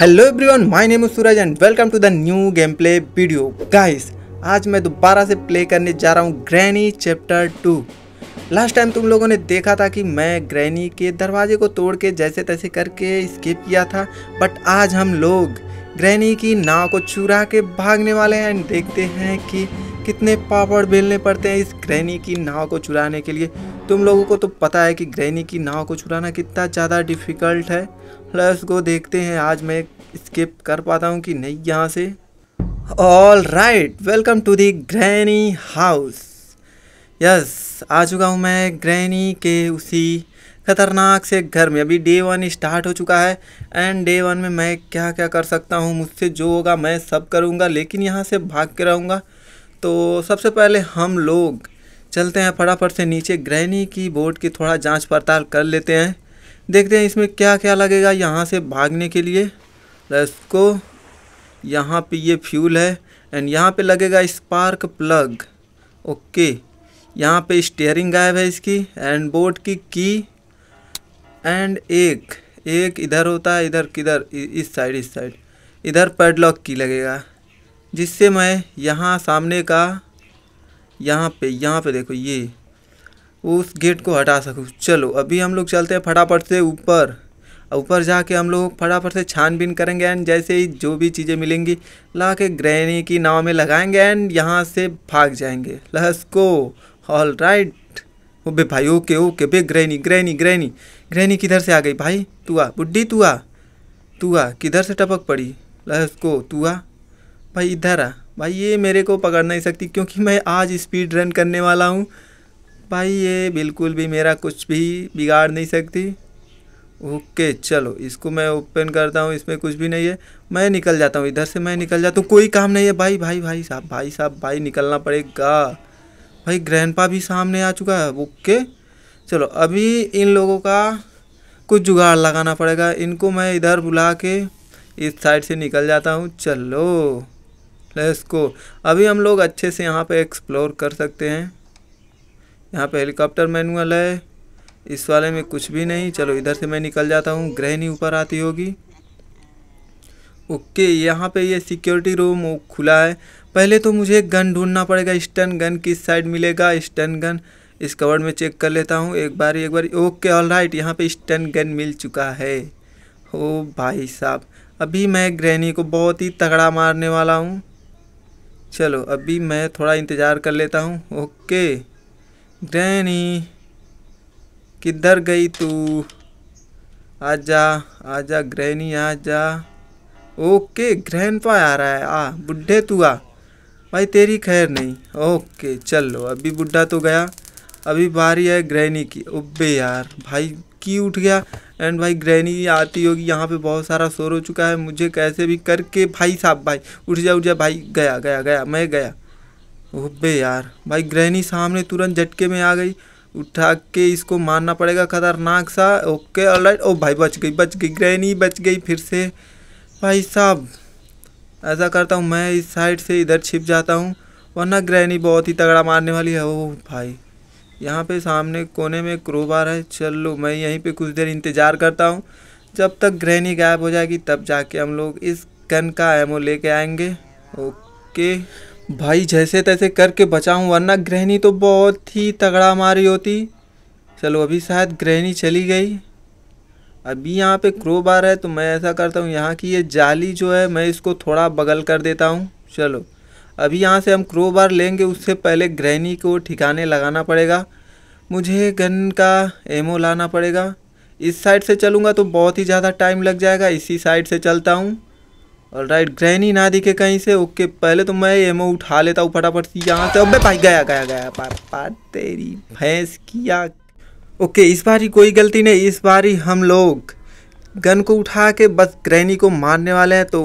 hello everyone my name is Suraj and welcome to the new game play video guys आज मैं दोबारा से play करने जा रहा हूँ granny chapter two last time तुम लोगों ने देखा था कि मैं ग्रैनी के दरवाजे को तोड़ के जैसे तैसे करके स्केप किया था बट आज हम लोग ग्रैनी की नाव को चुरा के भागने वाले हैं एंड देखते हैं कि कितने पापड़ बेलने पड़ते हैं इस ग्रैनी की नाव को चुराने के लिए तुम लोगों को तो पता है कि ग्रैनी की नाव को चुराना कितना ज़्यादा डिफ़िकल्ट है प्लस को देखते हैं आज मैं स्किप कर पाता हूँ कि नहीं यहाँ से all right welcome to the granny house yes आ चुका हूँ मैं ग्रैनी के उसी खतरनाक से घर में अभी डे वन स्टार्ट हो चुका है एंड डे वन में मैं क्या क्या कर सकता हूँ मुझसे जो होगा मैं सब करूँगा लेकिन यहाँ से भाग के रहूँगा तो सबसे पहले हम लोग चलते हैं फटाफट से नीचे ग्रैनी की बोर्ड की थोड़ा जांच पड़ताल कर लेते हैं देखते हैं इसमें क्या क्या लगेगा यहाँ से भागने के लिए इसको यहाँ पे ये फ्यूल है एंड यहाँ पे लगेगा स्पार्क प्लग ओके यहाँ पे स्टेयरिंग गायब है इसकी एंड बोर्ड की की एंड एक एक इधर होता है इधर किधर इस साइड इस साइड इधर पेडलॉक की लगेगा जिससे मैं यहाँ सामने का यहाँ पे यहाँ पे देखो ये उस गेट को हटा सकूँ चलो अभी हम लोग चलते हैं फटाफट से ऊपर ऊपर जाके हम लोग फटाफट से छानबीन करेंगे एंड जैसे ही जो भी चीज़ें मिलेंगी ला के ग्रहणी की नाव में लगाएंगे एंड यहाँ से भाग जाएंगे लहस को ऑल राइट ओ बे भाई ओके ओके बे ग्रहणी ग्रहणी ग्रहणी ग्रहणी किधर से आ गई भाई तू आ बुढ़ी तू आ तू आ किधर से टपक पड़ी लहस को तू आ भाई इधर आ भाई ये मेरे को पकड़ नहीं सकती क्योंकि मैं आज स्पीड रन करने वाला हूँ भाई ये बिल्कुल भी मेरा कुछ भी बिगाड़ नहीं सकती ओके चलो इसको मैं ओपन करता हूँ इसमें कुछ भी नहीं है मैं निकल जाता हूँ इधर से मैं निकल जाता हूँ कोई काम नहीं है भाई भाई भाई साहब भाई साहब भाई निकलना पड़ेगा भाई ग्रैंडपा भी सामने आ चुका है ओके चलो अभी इन लोगों का कुछ जुगाड़ लगाना पड़ेगा इनको मैं इधर बुला के इस साइड से निकल जाता हूँ चलो लेट्स गो अभी हम लोग अच्छे से यहाँ पे एक्सप्लोर कर सकते हैं यहाँ पे हेलीकॉप्टर मैनुअल है इस वाले में कुछ भी नहीं चलो इधर से मैं निकल जाता हूँ ग्रहणी ऊपर आती होगी ओके यहाँ पे ये सिक्योरिटी रूम खुला है पहले तो मुझे गन ढूंढना पड़ेगा स्टन गन किस साइड मिलेगा स्टन गन इस कवर्ड में चेक कर लेता हूँ एक बार एक बार ओके ऑल राइट यहाँ पर स्टन गन मिल चुका है हो भाई साहब अभी मैं ग्रहणी को बहुत ही तगड़ा मारने वाला हूँ चलो अभी मैं थोड़ा इंतज़ार कर लेता हूँ ओके ग्रैनी किधर गई तू आजा आजा ग्रैनी आजा ओके ग्रैंडपा आ रहा है आ बुढ़े तू आ भाई तेरी खैर नहीं ओके चलो अभी बुढ़ा तो गया अभी बारी है ग्रैनी की उबे यार भाई की उठ गया एंड भाई ग्रैनी आती होगी यहाँ पे बहुत सारा शोर हो चुका है मुझे कैसे भी करके भाई साहब भाई उठ जा उठ जा भाई गया गया गया मैं गया ओबे यार भाई ग्रहणी सामने तुरंत झटके में आ गई उठा के इसको मारना पड़ेगा खतरनाक सा ओके ऑलराइट ओ भाई बच गई बच गई ग्रहणी बच गई फिर से भाई साहब ऐसा करता हूँ मैं इस साइड से इधर छिप जाता हूँ वरना ग्रहणी बहुत ही तगड़ा मारने वाली है ओ भाई यहाँ पे सामने कोने में क्रोबार है चलो मैं यहीं पे कुछ देर इंतज़ार करता हूँ जब तक ग्रहणी गायब हो जाएगी तब जाके हम लोग इस गन का एमओ लेके आएंगे ओके भाई जैसे तैसे करके बचाऊँ वरना गृहिणी तो बहुत ही तगड़ा मारी होती चलो अभी शायद गृहिणी चली गई अभी यहाँ पे क्रो बार है तो मैं ऐसा करता हूँ यहाँ की ये जाली जो है मैं इसको थोड़ा बगल कर देता हूँ चलो अभी यहाँ से हम क्रो बार लेंगे उससे पहले ग्रहणी को ठिकाने लगाना पड़ेगा मुझे गन का एमओ लाना पड़ेगा इस साइड से चलूँगा तो बहुत ही ज़्यादा टाइम लग जाएगा इसी साइड से चलता हूँ और राइट ग्रैनी ना दिखे कहीं से ओके पहले तो मैं एमओ उठा लेता हूँ फटाफट से यहाँ से अबे भाई गया गया गया पापा तेरी भैंस किया ओके इस बार ही कोई गलती नहीं इस बार ही हम लोग गन को उठा के बस ग्रैनी को मारने वाले हैं तो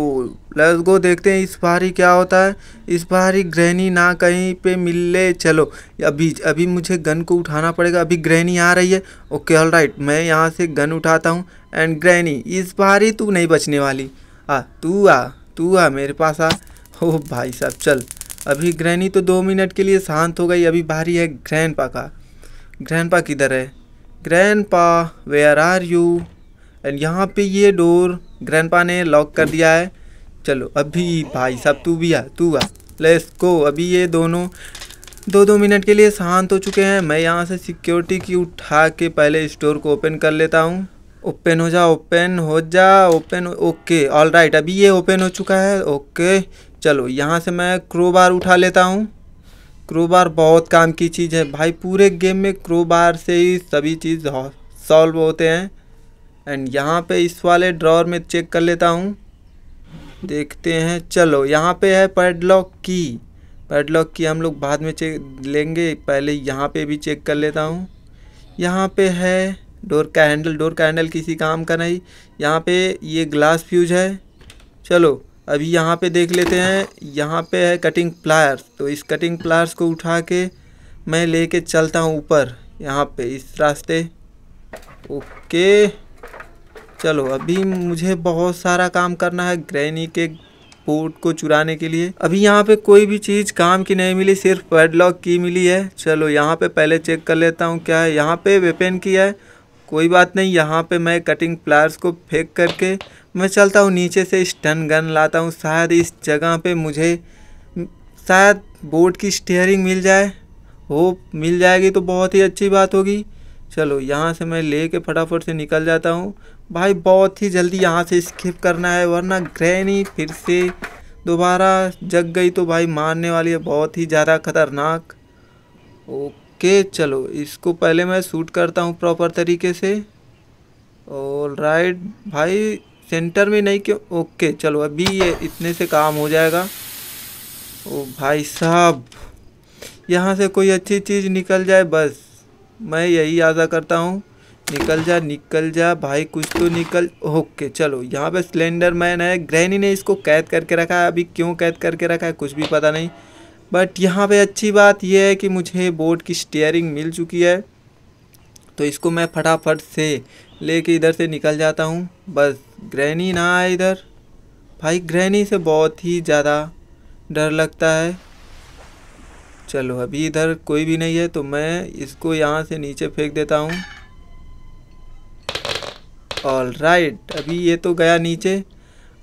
लेट्स गो देखते हैं इस बार ही क्या होता है इस बार ही ग्रैनी ना कहीं पे ले चलो अभी अभी मुझे गन को उठाना पड़ेगा अभी ग्रैनी आ रही है ओके ऑल राइट मैं यहाँ से गन उठाता हूँ एंड ग्रैनी इस बार ही तू नहीं बचने वाली आ हाँ, तू आ तू आ मेरे पास आ ओ भाई साहब चल अभी ग्रैनी तो दो मिनट के लिए शांत हो गई अभी भारी है ग्रैंड पा का ग्रैंड पा किधर है ग्रैंड पा वेयर आर यू एंड यहाँ पे ये डोर ग्रैंड पा ने लॉक कर दिया है चलो अभी भाई साहब तू भी आ तू आ लेट्स को अभी ये दोनों दो दो मिनट के लिए शांत हो चुके हैं मैं यहाँ से सिक्योरिटी की उठा के पहले स्टोर को ओपन कर लेता हूँ ओपन हो जा ओपन हो जा ओपन ओके ऑल राइट अभी ये ओपन हो चुका है ओके चलो यहाँ से मैं क्रोबार उठा लेता हूँ क्रोबार बहुत काम की चीज़ है भाई पूरे गेम में क्रोबार से ही सभी चीज़ सॉल्व होते हैं एंड यहाँ पे इस वाले ड्रॉर में चेक कर लेता हूँ देखते हैं चलो यहाँ पे है पैडलॉक की पैडलॉक की हम लोग बाद में चेक लेंगे पहले यहाँ पे भी चेक कर लेता हूँ यहाँ पे है डोर का हैंडल डोर का हैंडल किसी काम का नहीं यहाँ पे ये ग्लास फ्यूज है चलो अभी यहाँ पे देख लेते हैं यहाँ पे है कटिंग प्लायर्स तो इस कटिंग प्लायर्स को उठा के मैं लेके चलता हूँ ऊपर यहाँ पे इस रास्ते ओके चलो अभी मुझे बहुत सारा काम करना है ग्रैनी के बोर्ड को चुराने के लिए अभी यहाँ पे कोई भी चीज़ काम की नहीं मिली सिर्फ पेडलॉक की मिली है चलो यहाँ पे पहले चेक कर लेता हूँ क्या है यहाँ पे वेपन की है कोई बात नहीं यहाँ पे मैं कटिंग प्लायर्स को फेंक करके मैं चलता हूँ नीचे से स्टन गन लाता हूँ शायद इस जगह पे मुझे शायद बोट की स्टेयरिंग मिल जाए हो मिल जाएगी तो बहुत ही अच्छी बात होगी चलो यहाँ से मैं ले कर फटाफट से निकल जाता हूँ भाई बहुत ही जल्दी यहाँ से स्किप करना है वरना ग्रहणी फिर से दोबारा जग गई तो भाई मारने वाली है बहुत ही ज़्यादा खतरनाक ओके ओके चलो इसको पहले मैं सूट करता हूँ प्रॉपर तरीके से और राइट भाई सेंटर में नहीं क्यों ओके चलो अभी ये इतने से काम हो जाएगा ओ भाई साहब यहाँ से कोई अच्छी चीज़ निकल जाए बस मैं यही आशा करता हूँ निकल जा निकल जा भाई कुछ तो निकल ओके चलो यहाँ पे सिलेंडर मैन है ग्रहणी ने इसको कैद करके रखा है अभी क्यों कैद करके रखा है कुछ भी पता नहीं बट यहाँ पे अच्छी बात यह है कि मुझे बोट की स्टेयरिंग मिल चुकी है तो इसको मैं फटाफट से लेके इधर से निकल जाता हूँ बस ग्रहणी ना आए इधर भाई ग्रहणी से बहुत ही ज़्यादा डर लगता है चलो अभी इधर कोई भी नहीं है तो मैं इसको यहाँ से नीचे फेंक देता हूँ ऑल राइट अभी ये तो गया नीचे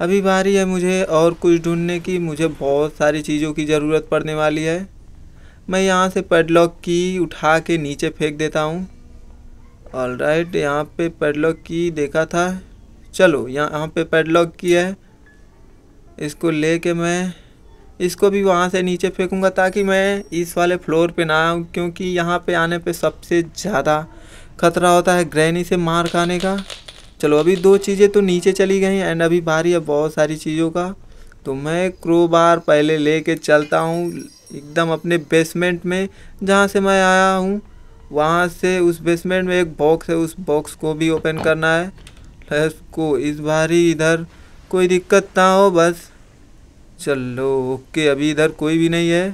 अभी बारी है मुझे और कुछ ढूंढने की मुझे बहुत सारी चीज़ों की ज़रूरत पड़ने वाली है मैं यहाँ से पेडलॉक की उठा के नीचे फेंक देता हूँ ऑल राइट यहाँ पे पेडलॉक की देखा था चलो यहाँ पे पेडलॉक की है इसको ले के मैं इसको भी वहाँ से नीचे फेंकूँगा ताकि मैं इस वाले फ्लोर पे ना आऊँ क्योंकि यहाँ पे आने पे सबसे ज़्यादा खतरा होता है ग्रैनी से मार खाने का चलो अभी दो चीज़ें तो नीचे चली गई एंड अभी भारी है बहुत सारी चीज़ों का तो मैं क्रोबार पहले कर चलता हूँ एकदम अपने बेसमेंट में जहाँ से मैं आया हूँ वहाँ से उस बेसमेंट में एक बॉक्स है उस बॉक्स को भी ओपन करना है फ्लैश को इस बारी इधर कोई दिक्कत ना हो बस चलो ओके अभी इधर कोई भी नहीं है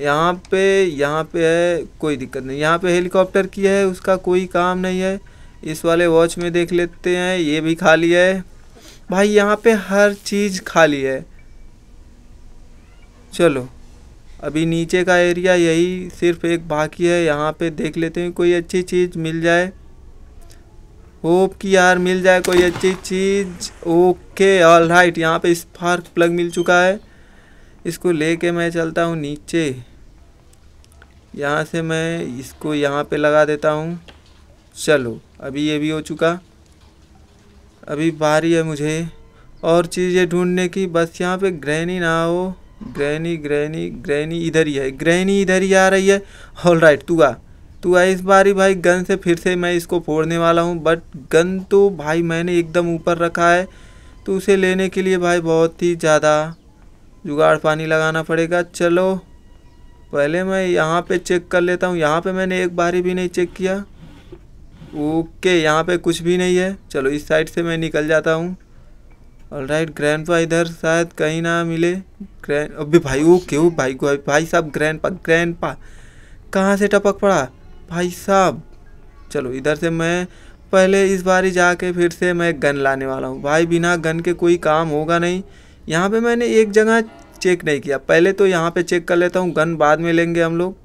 यहाँ पे यहाँ पे है कोई दिक्कत नहीं यहाँ पे हेलीकॉप्टर की है उसका कोई काम नहीं है इस वाले वॉच में देख लेते हैं ये भी खाली है भाई यहाँ पे हर चीज़ खाली है चलो अभी नीचे का एरिया यही सिर्फ एक बाकी है यहाँ पे देख लेते हैं कोई अच्छी चीज़ मिल जाए होप कि यार मिल जाए कोई अच्छी चीज़ ओके ऑल राइट यहाँ पे स्पार्क प्लग मिल चुका है इसको लेके मैं चलता हूँ नीचे यहाँ से मैं इसको यहाँ पे लगा देता हूँ चलो अभी ये भी हो चुका अभी बारी है मुझे और चीज़ें ढूंढने की बस यहाँ पे ग्रैनी ना हो ग्रैनी ग्रैनी ग्रैनी इधर ही है ग्रैनी इधर ही आ रही है ऑल राइट तू आ तू आ इस बारी भाई गन से फिर से मैं इसको फोड़ने वाला हूँ बट गन तो भाई मैंने एकदम ऊपर रखा है तो उसे लेने के लिए भाई बहुत ही ज़्यादा जुगाड़ पानी लगाना पड़ेगा चलो पहले मैं यहाँ पे चेक कर लेता हूँ यहाँ पे मैंने एक बारी भी नहीं चेक किया ओके यहाँ पे कुछ भी नहीं है चलो इस साइड से मैं निकल जाता हूँ और राइट ग्रैंड पा इधर शायद कहीं ना मिले ग्रैंड अभी भाई वो क्यों भाई को भाई साहब ग्रैंड पा ग्रैंड पा कहाँ से टपक पड़ा भाई साहब चलो इधर से मैं पहले इस बार ही जाके फिर से मैं गन लाने वाला हूँ भाई बिना गन के कोई काम होगा नहीं यहाँ पे मैंने एक जगह चेक नहीं किया पहले तो यहाँ पे चेक कर लेता हूँ गन बाद में लेंगे हम लोग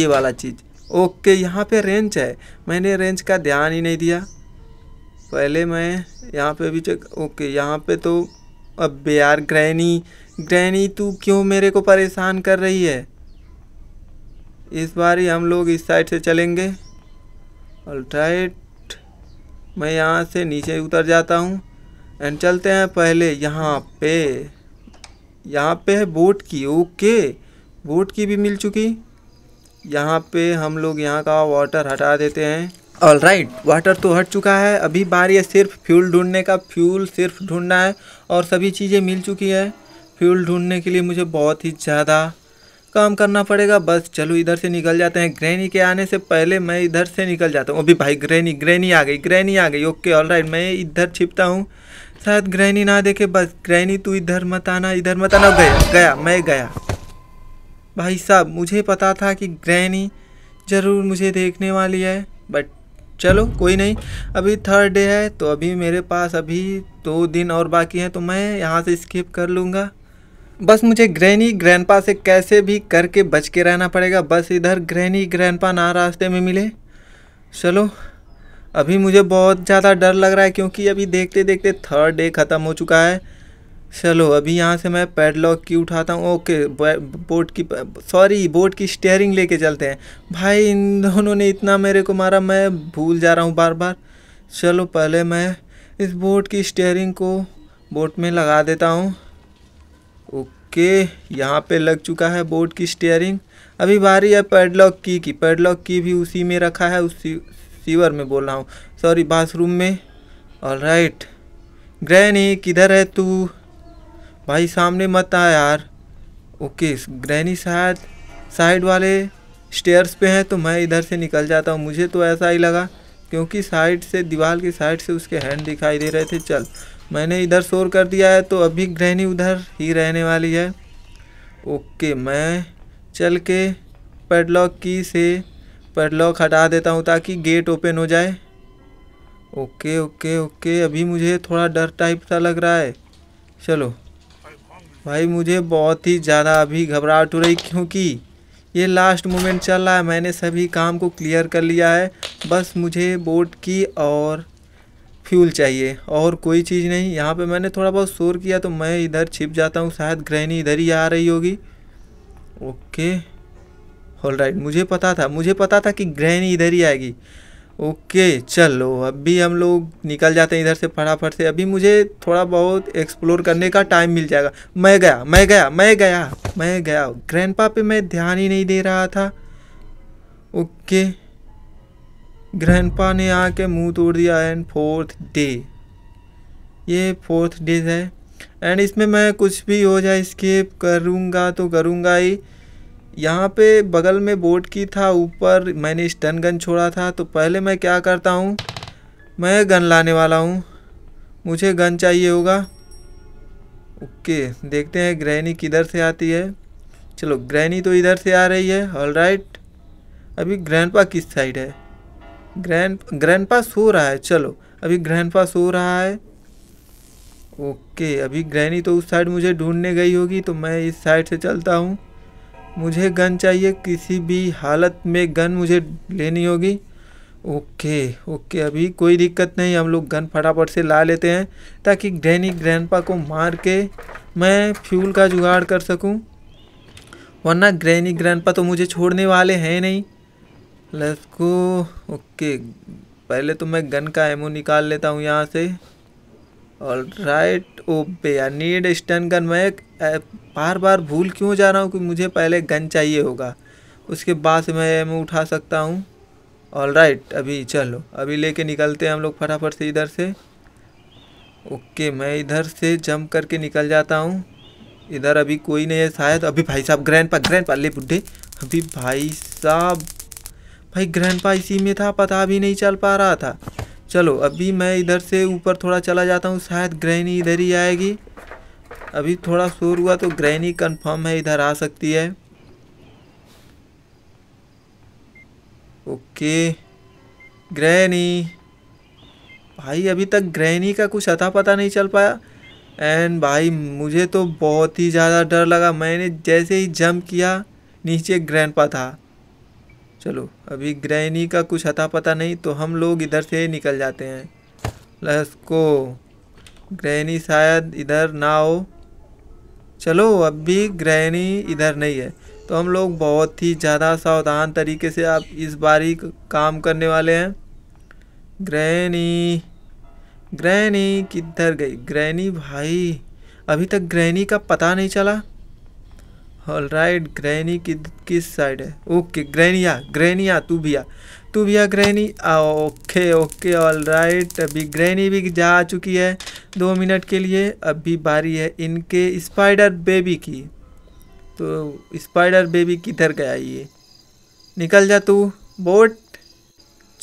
ये वाला चीज़ ओके यहाँ पे रेंज है मैंने रेंज का ध्यान ही नहीं दिया पहले मैं यहाँ पे भी चेक ओके यहाँ पे तो अब यार ग्रैनी ग्रैनी तू क्यों मेरे को परेशान कर रही है इस बार ही हम लोग इस साइड से चलेंगे अल्ट्राइट मैं यहाँ से नीचे उतर जाता हूँ एंड चलते हैं पहले यहाँ पे यहाँ पे है बोट की ओके बोट की भी मिल चुकी यहाँ पे हम लोग यहाँ का वाटर हटा देते हैं ऑल राइट वाटर तो हट चुका है अभी बारी है सिर्फ फ्यूल ढूंढने का फ्यूल सिर्फ ढूंढना है और सभी चीज़ें मिल चुकी है फ्यूल ढूंढने के लिए मुझे बहुत ही ज़्यादा काम करना पड़ेगा बस चलो इधर से निकल जाते हैं ग्रैनी के आने से पहले मैं इधर से निकल जाता हूँ अभी भाई ग्रैनी ग्रैनी आ गई ग्रैनी आ गई ओके ऑल राइट मैं इधर छिपता हूँ शायद ग्रैनी ना देखे बस ग्रैनी तू इधर मत आना इधर मत आना गया गया मैं गया भाई साहब मुझे पता था कि ग्रैनी ज़रूर मुझे देखने वाली है बट चलो कोई नहीं अभी थर्ड डे है तो अभी मेरे पास अभी दो दिन और बाकी हैं तो मैं यहाँ से स्किप कर लूँगा बस मुझे ग्रैनी ग्रैंडपा से कैसे भी करके बच के रहना पड़ेगा बस इधर ग्रैनी ग्रैंडपा ना रास्ते में मिले चलो अभी मुझे बहुत ज़्यादा डर लग रहा है क्योंकि अभी देखते देखते थर्ड डे ख़त्म हो चुका है चलो अभी यहाँ से मैं पैडलॉक की उठाता हूँ ओके बोट की सॉरी बोट की स्टेयरिंग लेके चलते हैं भाई इन दोनों ने इतना मेरे को मारा मैं भूल जा रहा हूँ बार बार चलो पहले मैं इस बोट की स्टेयरिंग को बोट में लगा देता हूँ ओके यहाँ पे लग चुका है बोट की स्टेयरिंग अभी बारी है पैडलॉक की की पैडलॉक की भी उसी में रखा है उसी सीवर में बोल रहा हूँ सॉरी बाथरूम में ऑल राइट ग्रैनी किधर है तू भाई सामने मत आ यार ओके ग्रैनी शायद साइड वाले स्टेयर्स पे हैं तो मैं इधर से निकल जाता हूँ मुझे तो ऐसा ही लगा क्योंकि साइड से दीवार की साइड से उसके हैंड दिखाई दे रहे थे चल मैंने इधर शोर कर दिया है तो अभी ग्रहणी उधर ही रहने वाली है ओके मैं चल के पेडलॉक की से पेडलॉक हटा देता हूँ ताकि गेट ओपन हो जाए ओके ओके ओके अभी मुझे थोड़ा डर टाइप सा लग रहा है चलो भाई मुझे बहुत ही ज़्यादा अभी घबराहट हो रही क्योंकि ये लास्ट मोमेंट चल रहा है मैंने सभी काम को क्लियर कर लिया है बस मुझे बोट की और फ्यूल चाहिए और कोई चीज़ नहीं यहाँ पे मैंने थोड़ा बहुत शोर किया तो मैं इधर छिप जाता हूँ शायद ग्रहणी इधर ही आ रही होगी ओके ऑल राइट मुझे पता था मुझे पता था कि ग्रहणी इधर ही आएगी ओके चलो अभी हम लोग निकल जाते हैं इधर से फटाफट से अभी मुझे थोड़ा बहुत एक्सप्लोर करने का टाइम मिल जाएगा मैं गया मैं गया मैं गया मैं गया ग्रैंड पा पे मैं ध्यान ही नहीं दे रहा था ओके ग्रैंड पा ने आके मुंह तोड़ दिया एंड फोर्थ डे ये फोर्थ डेज है एंड इसमें मैं कुछ भी हो जाए स्केप करूँगा तो करूँगा ही यहाँ पे बगल में बोट की था ऊपर मैंने स्टन गन छोड़ा था तो पहले मैं क्या करता हूँ मैं गन लाने वाला हूँ मुझे गन चाहिए होगा ओके देखते हैं ग्रहणी किधर से आती है चलो ग्रहणी तो इधर से आ रही है ऑल राइट अभी ग्रैंडपा किस साइड है ग्रैंड ग्रैंडपा सो रहा है चलो अभी ग्रैंडपा सो रहा है ओके अभी ग्रैनी तो उस साइड मुझे ढूंढने गई होगी तो मैं इस साइड से चलता हूँ मुझे गन चाहिए किसी भी हालत में गन मुझे लेनी होगी ओके ओके अभी कोई दिक्कत नहीं हम लोग गन फटाफट से ला लेते हैं ताकि ग्रैनी ग्रैंडपा को मार के मैं फ्यूल का जुगाड़ कर सकूं वरना ग्रैनी ग्रैंडपा तो मुझे छोड़ने वाले हैं नहीं लेट्स गो ओके पहले तो मैं गन का एमओ निकाल लेता हूँ यहाँ से ऑल राइट ओबे आई नीड स्टन गन मैं बार बार भूल क्यों जा रहा हूँ कि मुझे पहले गन चाहिए होगा उसके बाद से मैं एम उठा सकता हूँ ऑल राइट अभी चलो अभी लेके निकलते हैं हम लोग फटाफट से इधर से ओके मैं इधर से जम करके निकल जाता हूँ इधर अभी कोई नहीं है शायद अभी भाई साहब ग्रैंड पा ग्रैंड पा ले बुढ़े अभी भाई साहब भाई ग्रैंड पा इसी में था पता भी नहीं चल पा रहा था चलो अभी मैं इधर से ऊपर थोड़ा चला जाता हूँ शायद ग्रहणी इधर ही आएगी अभी थोड़ा शोर हुआ तो ग्रहणी कंफर्म है इधर आ सकती है ओके ग्रहणी भाई अभी तक ग्रहणी का कुछ अता पता नहीं चल पाया एंड भाई मुझे तो बहुत ही ज़्यादा डर लगा मैंने जैसे ही जंप किया नीचे ग्रैंडपा था चलो अभी ग्रैनी का कुछ हता पता नहीं तो हम लोग इधर से निकल जाते हैं लस को ग्रैनी शायद इधर ना हो चलो अब भी ग्रैनी इधर नहीं है तो हम लोग बहुत ही ज़्यादा सावधान तरीके से आप इस बारी काम करने वाले हैं ग्रैनी ग्रैनी किधर गई ग्रैनी भाई अभी तक ग्रैनी का पता नहीं चला ऑल राइट ग्रैनी की किस साइड है ओके ग्रैनिया ग्रैनिया तू भी आ तू भी आ granny okay okay all right अभी ग्रैनी भी जा चुकी है दो मिनट के लिए अभी बारी है इनके स्पाइडर बेबी की तो स्पाइडर बेबी किधर गया ये निकल जा तू बोट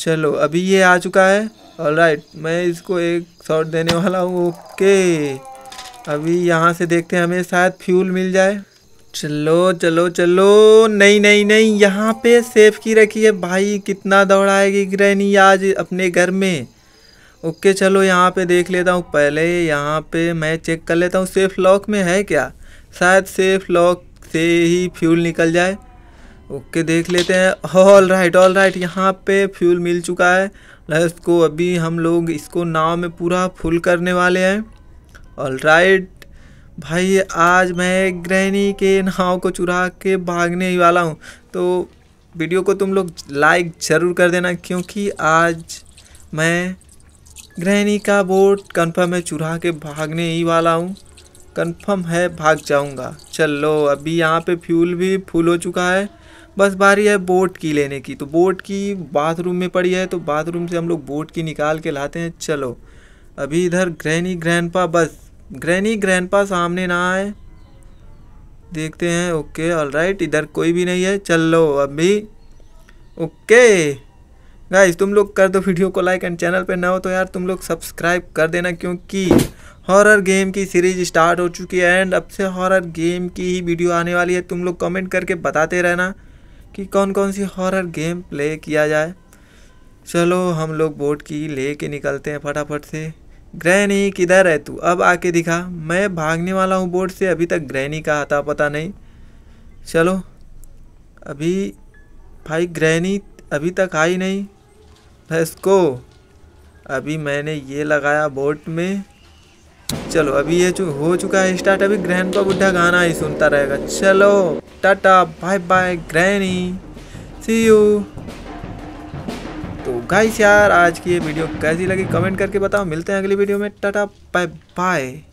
चलो अभी ये आ चुका है ऑल राइट मैं इसको एक शॉट देने वाला हूँ ओके अभी यहाँ से देखते हैं हमें शायद फ्यूल मिल जाए चलो चलो चलो नहीं नहीं नहीं यहाँ पे सेफ की रखी है भाई कितना दौड़ाएगी ग्रहणी आज अपने घर में ओके चलो यहाँ पे देख लेता हूँ पहले यहाँ पे मैं चेक कर लेता हूँ सेफ लॉक में है क्या शायद सेफ लॉक से ही फ्यूल निकल जाए ओके देख लेते हैं ऑल राइट ऑल राइट यहाँ पे फ्यूल मिल चुका है लास्ट को अभी हम लोग इसको नाव में पूरा फुल करने वाले हैं ऑल राइट भाई आज मैं ग्रैनी के नाव को चुरा के भागने ही वाला हूँ तो वीडियो को तुम लोग लाइक ज़रूर कर देना क्योंकि आज मैं ग्रैनी का बोट कंफर्म है चुरा के भागने ही वाला हूँ कंफर्म है भाग जाऊँगा चलो अभी यहाँ पे फ्यूल भी फुल हो चुका है बस बारी है बोट की लेने की तो बोट की बाथरूम में पड़ी है तो बाथरूम से हम लोग बोट की निकाल के लाते हैं चलो अभी इधर ग्रैनी ग्रैंडपा बस ग्रैनी ग्रैंडपा सामने ना आए देखते हैं ओके ऑल राइट इधर कोई भी नहीं है चल लो अभी ओके गाइस तुम लोग कर दो वीडियो को लाइक एंड चैनल पे ना हो तो यार तुम लोग सब्सक्राइब कर देना क्योंकि हॉरर गेम की सीरीज स्टार्ट हो चुकी है एंड अब से हॉरर गेम की ही वीडियो आने वाली है तुम लोग कमेंट करके बताते रहना कि कौन कौन सी हॉरर गेम प्ले किया जाए चलो हम लोग बोट की ले निकलते हैं फटाफट से ग्रहणी किधर है तू अब आके दिखा मैं भागने वाला हूँ बोर्ड से अभी तक ग्रहणी का आता पता नहीं चलो अभी भाई ग्रहणी अभी तक आई नहीं भैंस को अभी मैंने ये लगाया बोट में चलो अभी ये हो चुका है स्टार्ट अभी ग्रहण पर बुढ़ा गाना ही सुनता रहेगा चलो tata bye bye granny see you तो गाइस यार आज की ये वीडियो कैसी लगी कमेंट करके बताओ मिलते हैं अगली वीडियो में टाटा बाय बाय